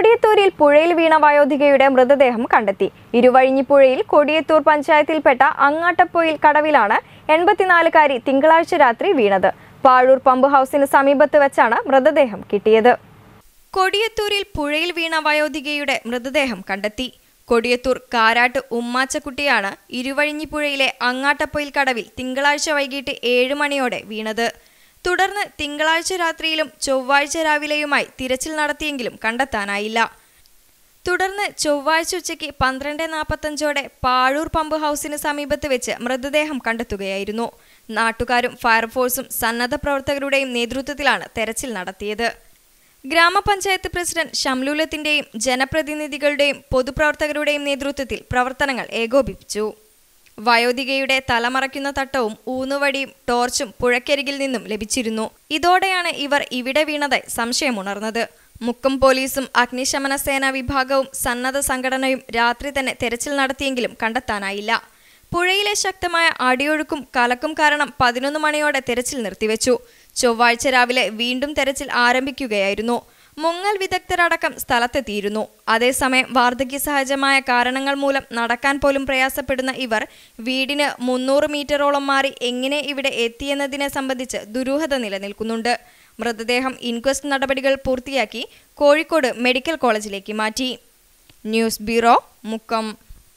കൊടിയത്തൂരിൽ പുഴയിൽ വീണ വയോധികയുടെ മൃതദേഹം കണ്ടെത്തി ഇരുവഴിഞ്ഞിപ്പുഴയിൽ കൊടിയത്തൂർ പഞ്ചായത്തിൽപ്പെട്ട അങ്ങാട്ടപ്പൊയിൽ കടവിലാണ് എൺപത്തിനാലുകാരി തിങ്കളാഴ്ച രാത്രി വീണത് പാഴൂർ പമ്പ് ഹൌസിന് സമീപത്ത് വെച്ചാണ് മൃതദേഹം കിട്ടിയത് കൊടിയത്തൂരിൽ പുഴയിൽ വീണ വയോധികയുടെ മൃതദേഹം കണ്ടെത്തി കൊടിയത്തൂർ കാരാട്ട് ഉമ്മാച്ചക്കുട്ടിയാണ് ഇരുവഴിഞ്ഞിപ്പുഴയിലെ അങ്ങാട്ടപ്പൊയിൽ കടവിൽ തിങ്കളാഴ്ച വൈകിട്ട് ഏഴ് മണിയോടെ വീണത് തുടർന്ന് തിങ്കളാഴ്ച രാത്രിയിലും ചൊവ്വാഴ്ച രാവിലെയുമായി തിരച്ചിൽ നടത്തിയെങ്കിലും കണ്ടെത്താനായില്ല തുടർന്ന് ചൊവ്വാഴ്ച ഉച്ചയ്ക്ക് പന്ത്രണ്ട് നാൽപ്പത്തഞ്ചോടെ പാഴൂർ പമ്പ് ഹൗസിന് സമീപത്ത് വെച്ച് മൃതദേഹം കണ്ടെത്തുകയായിരുന്നു നാട്ടുകാരും ഫയർഫോഴ്സും സന്നദ്ധ പ്രവർത്തകരുടെയും നേതൃത്വത്തിലാണ് തെരച്ചിൽ നടത്തിയത് ഗ്രാമപഞ്ചായത്ത് പ്രസിഡന്റ് ഷംലൂലത്തിന്റെയും ജനപ്രതിനിധികളുടെയും പൊതുപ്രവർത്തകരുടെയും നേതൃത്വത്തിൽ പ്രവർത്തനങ്ങൾ ഏകോപിപ്പിച്ചു വയോധികയുടെ തലമറയ്ക്കുന്ന തട്ടവും ഊന്നുവടിയും ടോർച്ചും പുഴക്കരികിൽ നിന്നും ലഭിച്ചിരുന്നു ഇതോടെയാണ് ഇവർ ഇവിടെ വീണതായി സംശയമുണർന്നത് മുക്കം പോലീസും അഗ്നിശമന സേനാ വിഭാഗവും സന്നദ്ധ സംഘടനയും രാത്രി തന്നെ തെരച്ചിൽ നടത്തിയെങ്കിലും കണ്ടെത്താനായില്ല പുഴയിലെ ശക്തമായ അടിയൊഴുക്കും കലക്കും കാരണം പതിനൊന്ന് മണിയോടെ തെരച്ചിൽ നിർത്തിവെച്ചു ചൊവ്വാഴ്ച രാവിലെ വീണ്ടും തെരച്ചിൽ ആരംഭിക്കുകയായിരുന്നു മുങ്ങൽ വിദഗ്ധരടക്കം സ്ഥലത്തെത്തിയിരുന്നു അതേസമയം വാർദ്ധക്യ സഹജമായ കാരണങ്ങൾ മൂലം നടക്കാൻ പോലും പ്രയാസപ്പെടുന്ന ഇവർ വീടിന് മുന്നൂറ് മീറ്ററോളം മാറി എങ്ങനെ ഇവിടെ എത്തിയെന്നതിനെ സംബന്ധിച്ച് ദുരൂഹത നിലനിൽക്കുന്നുണ്ട് മൃതദേഹം ഇൻക്വസ്റ്റ് നടപടികൾ പൂർത്തിയാക്കി കോഴിക്കോട് മെഡിക്കൽ കോളേജിലേക്ക് മാറ്റി ന്യൂസ് ബ്യൂറോ മുക്കം